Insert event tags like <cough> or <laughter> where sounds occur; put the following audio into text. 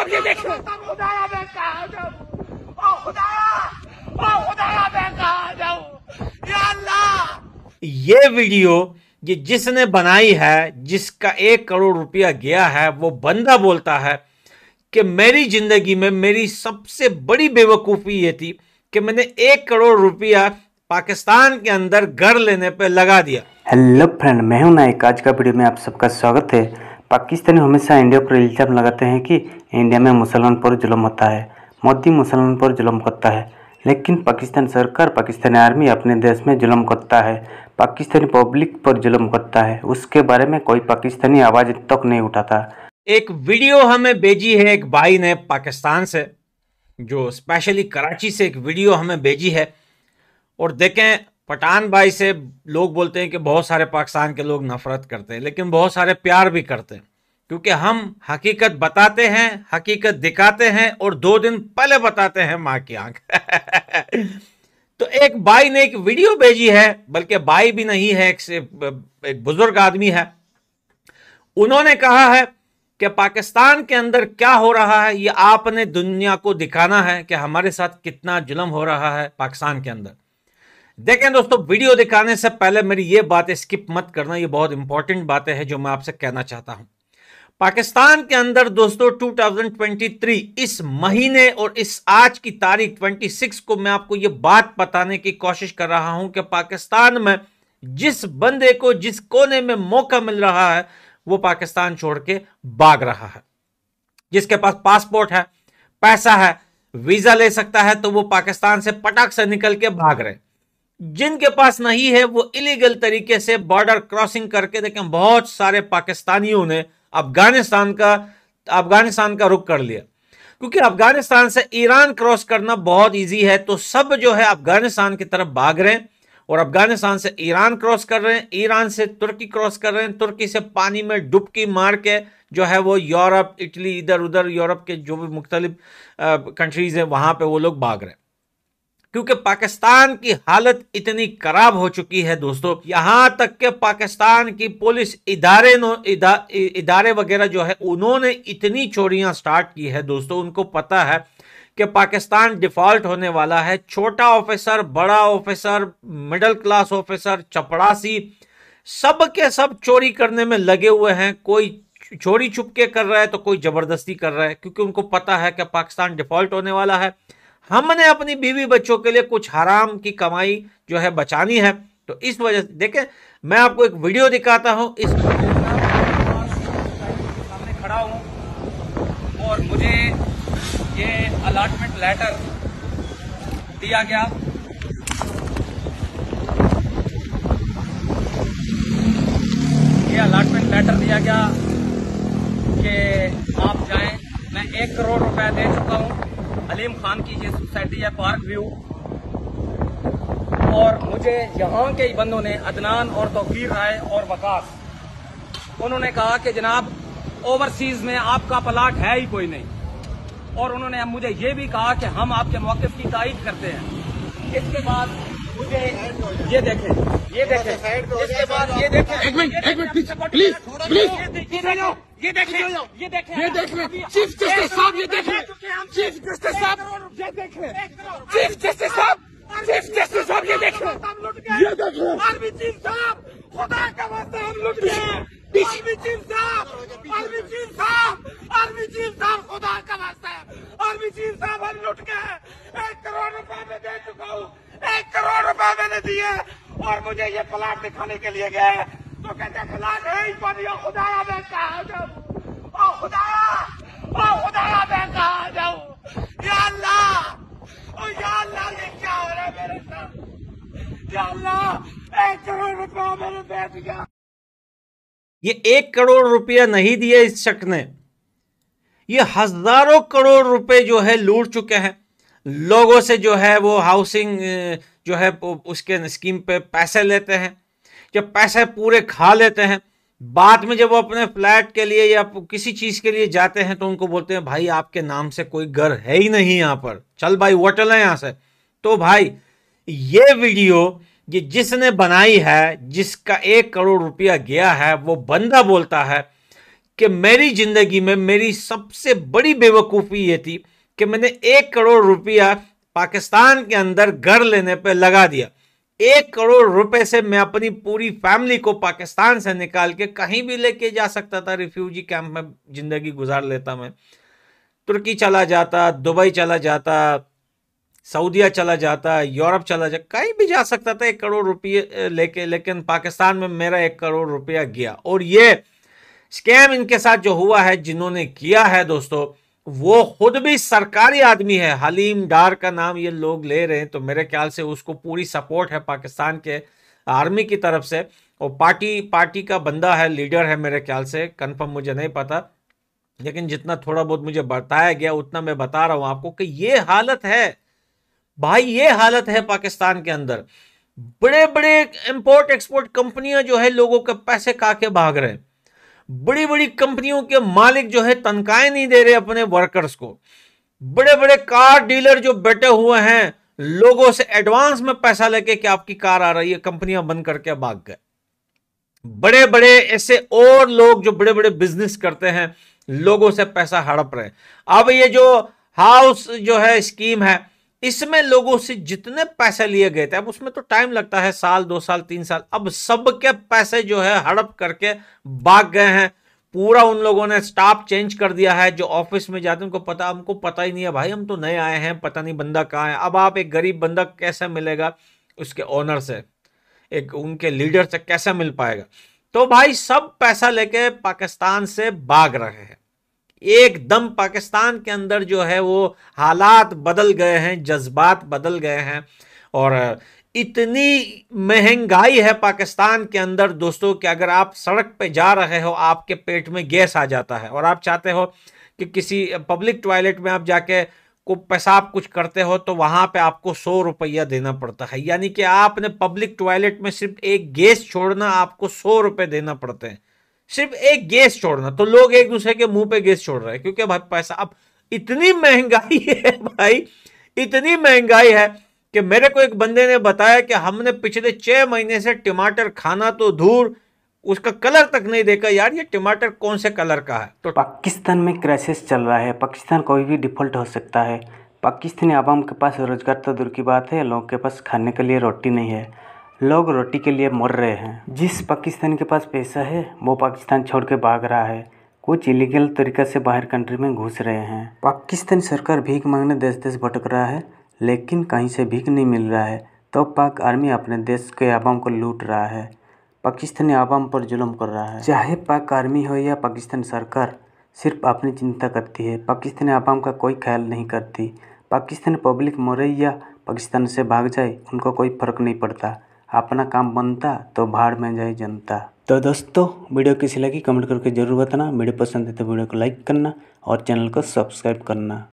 सब ये खुदाया मैं कहा खुदाया खुदाया मैं कहा ये वीडियो ये जिसने बनाई है जिसका एक करोड़ रुपया गया है वो बंदा बोलता है कि मेरी जिंदगी में मेरी सबसे बड़ी बेवकूफ़ी ये थी कि मैंने एक करोड़ रुपया पाकिस्तान के अंदर घर लेने पे लगा दिया हेलो फ्रेंड मैं हूं नायक आज का वीडियो में आप सबका स्वागत है पाकिस्तानी हमेशा इंडिया पर इल्ज़ाम लगाते हैं कि इंडिया में मुसलमान पर जुलम होता है मोदी मुसलमान पर जुलम करता है लेकिन पाकिस्तान सरकार पाकिस्तानी आर्मी अपने देश में जुलम करता है पाकिस्तानी पब्लिक पर जुलम करता है उसके बारे में कोई पाकिस्तानी आवाज़ तक तो नहीं उठाता एक वीडियो हमें भेजी है एक भाई ने पाकिस्तान से जो स्पेशली कराची से एक वीडियो हमें भेजी है और देखें पठान भाई से लोग बोलते हैं कि बहुत सारे पाकिस्तान के लोग नफरत करते हैं लेकिन बहुत सारे प्यार भी करते हैं क्योंकि हम हकीकत बताते हैं हकीकत दिखाते हैं और दो दिन पहले बताते हैं माँ की आंख <laughs> तो एक भाई ने एक वीडियो भेजी है बल्कि भाई भी नहीं है एक, एक बुजुर्ग आदमी है उन्होंने कहा है कि पाकिस्तान के अंदर क्या हो रहा है ये आपने दुनिया को दिखाना है कि हमारे साथ कितना जुलम हो रहा है पाकिस्तान के अंदर देखें दोस्तों वीडियो दिखाने से पहले मेरी ये बातें स्किप मत करना ये बहुत इंपॉर्टेंट बातें हैं जो मैं आपसे कहना चाहता हूं पाकिस्तान के अंदर दोस्तों 2023 इस महीने और इस आज की तारीख 26 को मैं आपको ये बात बताने की कोशिश कर रहा हूं कि पाकिस्तान में जिस बंदे को जिस कोने में मौका मिल रहा है वो पाकिस्तान छोड़ के भाग रहा है जिसके पास पासपोर्ट है पैसा है वीजा ले सकता है तो वो पाकिस्तान से पटाख से निकल के भाग रहे जिनके पास नहीं है वो इलीगल तरीके से बॉर्डर क्रॉसिंग करके देखें बहुत सारे पाकिस्तानियों ने अफगानिस्तान का अफगानिस्तान का रुख कर लिया क्योंकि अफगानिस्तान से ईरान क्रॉस करना बहुत इजी है तो सब जो है अफगानिस्तान की तरफ भाग रहे हैं और अफगानिस्तान से ईरान क्रॉस कर रहे हैं ईरान से तुर्की क्रॉस कर रहे हैं तुर्की से पानी में डुबकी मार के जो है वो यूरोप इटली इधर उधर यूरोप के जो भी मुख्तलिफ कंट्रीज़ हैं वहाँ पर वो लोग भाग रहे हैं क्योंकि पाकिस्तान की हालत इतनी खराब हो चुकी है दोस्तों यहाँ तक के पाकिस्तान की पुलिस इदारे इदा, इदारे वगैरह जो है उन्होंने इतनी चोरियां स्टार्ट की है दोस्तों उनको पता है कि पाकिस्तान डिफॉल्ट होने वाला है छोटा ऑफिसर बड़ा ऑफिसर मिडिल क्लास ऑफिसर चपड़ासी सब के सब चोरी करने में लगे हुए हैं कोई चोरी छुपके कर रहा है तो कोई जबरदस्ती कर रहा है क्योंकि उनको पता है कि पाकिस्तान डिफॉल्ट होने वाला है हमने अपनी बीवी बच्चों के लिए कुछ हराम की कमाई जो है बचानी है तो इस वजह से देखें मैं आपको एक वीडियो दिखाता हूं इस सामने खड़ा हूँ और मुझे ये अलाटमेंट लेटर दिया गया अलाटमेंट लेटर दिया गया कि आप जाएं मैं एक करोड़ रुपया दे चुका हूँ अलीम खान की ये सोसाइटी है पार्क व्यू और मुझे यहाँ के ही बंदों ने अदनान और तोफीर राय और वकास उन्होंने कहा कि जनाब ओवरसीज में आपका प्लाट है ही कोई नहीं और उन्होंने मुझे ये भी कहा कि हम आपके मौके की तारीद करते हैं इसके बाद मुझे ये देखें ये देखें तो इसके बाद ये देखें प्लीज प्लीज ये देखें ये देखें ये देख लें चीफ जस्टिस साहब ये देख लें चीफ जस्टिस साहब ये देख चीफ जस्टिस साहब चीफ जस्टिस साहब ये देख लें ये देख लें आर्मी चीफ साहब खुदा का वास्ता हम लुट गए आर्मी चीफ साहब आर्मी चीफ साहब आर्मी चीफ साहब खुदा का वास्ता आर्मी चीफ साहब हम लुट गए एक करोड़ रुपए में दे चुका हूँ एक करोड़ रुपए मैंने दिए और मुझे ये प्लाट दिखाने के लिए गया तो कहते नहीं खुदाया मैं कहा जाऊँ खुदाया खुदाया मैं कहा या अल्लाह या अल्लाह ये क्या हो रहा है मेरे साथ या अल्लाह एक करोड़ रुपया मैंने दे दिया ये एक करोड़ रुपया नहीं दिया इस शख्स ने ये हजारों करोड़ रुपए जो है लूट चुके हैं लोगों से जो है वो हाउसिंग जो है उसके स्कीम पे पैसे लेते हैं जब पैसे पूरे खा लेते हैं बाद में जब वो अपने फ्लैट के लिए या किसी चीज के लिए जाते हैं तो उनको बोलते हैं भाई आपके नाम से कोई घर है ही नहीं यहाँ पर चल भाई वो है यहाँ से तो भाई ये वीडियो ये जिसने बनाई है जिसका एक करोड़ रुपया गया है वो बंदा बोलता है कि मेरी जिंदगी में मेरी सबसे बड़ी बेवकूफ़ी ये थी कि मैंने एक करोड़ रुपया पाकिस्तान के अंदर घर लेने पर लगा दिया एक करोड़ रुपए से मैं अपनी पूरी फैमिली को पाकिस्तान से निकाल के कहीं भी लेके जा सकता था रिफ्यूजी कैंप में ज़िंदगी गुजार लेता मैं तुर्की चला जाता दुबई चला जाता सऊदिया चला जाता यूरोप चला जा कहीं भी जा सकता था एक करोड़ रुपये लेके लेकिन पाकिस्तान में मेरा एक करोड़ रुपया गया और ये स्कैम इनके साथ जो हुआ है जिन्होंने किया है दोस्तों वो खुद भी सरकारी आदमी है हलीम डार का नाम ये लोग ले रहे हैं तो मेरे ख्याल से उसको पूरी सपोर्ट है पाकिस्तान के आर्मी की तरफ से और पार्टी पार्टी का बंदा है लीडर है मेरे ख्याल से कंफर्म मुझे नहीं पता लेकिन जितना थोड़ा बहुत मुझे बताया गया उतना मैं बता रहा हूं आपको कि ये हालत है भाई ये हालत है पाकिस्तान के अंदर बड़े बड़े इंपोर्ट एक्सपोर्ट कंपनियां जो है लोगों के पैसे खा के भाग रहे हैं बड़ी बड़ी कंपनियों के मालिक जो है तनख्वाहें नहीं दे रहे अपने वर्कर्स को बड़े बड़े कार डीलर जो बैठे हुए हैं लोगों से एडवांस में पैसा लेके कि आपकी कार आ रही है कंपनियां बंद करके भाग गए बड़े बड़े ऐसे और लोग जो बड़े बड़े बिजनेस करते हैं लोगों से पैसा हड़प रहे अब ये जो हाउस जो है स्कीम है इसमें लोगों से जितने पैसे लिए गए थे अब उसमें तो टाइम लगता है साल दो साल तीन साल अब सबके पैसे जो है हड़प करके भाग गए हैं पूरा उन लोगों ने स्टाफ चेंज कर दिया है जो ऑफिस में जाते हैं उनको पता हमको पता ही नहीं है भाई हम तो नए आए हैं पता नहीं बंदा कहाँ है अब आप एक गरीब बंदा कैसे मिलेगा उसके ऑनर से एक उनके लीडर से कैसे मिल पाएगा तो भाई सब पैसा लेके पाकिस्तान से भाग रहे हैं एकदम पाकिस्तान के अंदर जो है वो हालात बदल गए हैं जज्बात बदल गए हैं और इतनी महंगाई है पाकिस्तान के अंदर दोस्तों कि अगर आप सड़क पे जा रहे हो आपके पेट में गैस आ जाता है और आप चाहते हो कि किसी पब्लिक टॉयलेट में आप जाके को पेशाब कुछ करते हो तो वहाँ पे आपको सौ रुपया देना पड़ता है यानी कि आपने पब्लिक टॉयलेट में सिर्फ एक गैस छोड़ना आपको सौ रुपये देना पड़ते हैं सिर्फ एक गैस छोड़ना तो लोग एक दूसरे के मुंह पे गैस छोड़ रहे हैं क्योंकि भाई पैसा अब इतनी महंगाई <laughs> है भाई इतनी महंगाई है कि मेरे को एक बंदे ने बताया कि हमने पिछले छह महीने से टमाटर खाना तो दूर उसका कलर तक नहीं देखा यार ये टमाटर कौन से कलर का है तो पाकिस्तान में क्राइसिस चल रहा है पाकिस्तान कोई भी डिफॉल्ट हो सकता है पाकिस्तानी आवाम के पास रोज़गार तो दूर की बात है लोगों के पास खाने के लिए रोटी नहीं है लोग रोटी के लिए मर रहे हैं जिस पाकिस्तान के पास पैसा है वो पाकिस्तान छोड़ के भाग रहा है कुछ इलीगल तरीक़े से बाहर कंट्री में घुस रहे हैं पाकिस्तान सरकार भीख मांगने देश देश भटक रहा है लेकिन कहीं से भीख नहीं मिल रहा है तो पाक आर्मी अपने देश के आवाम को लूट रहा है पाकिस्तानी आवाम पर जुल्म कर रहा है चाहे पाक आर्मी हो या पाकिस्तान सरकार सिर्फ अपनी चिंता करती है पाकिस्तानी आवाम का कोई ख्याल नहीं करती पाकिस्तान पब्लिक मरे या पाकिस्तान से भाग जाए उनको कोई फ़र्क नहीं पड़ता अपना काम बनता तो भाड़ में जाए जनता तो दोस्तों वीडियो किसी लगी कमेंट करके जरूर बताना वीडियो पसंद है तो वीडियो को लाइक करना और चैनल को सब्सक्राइब करना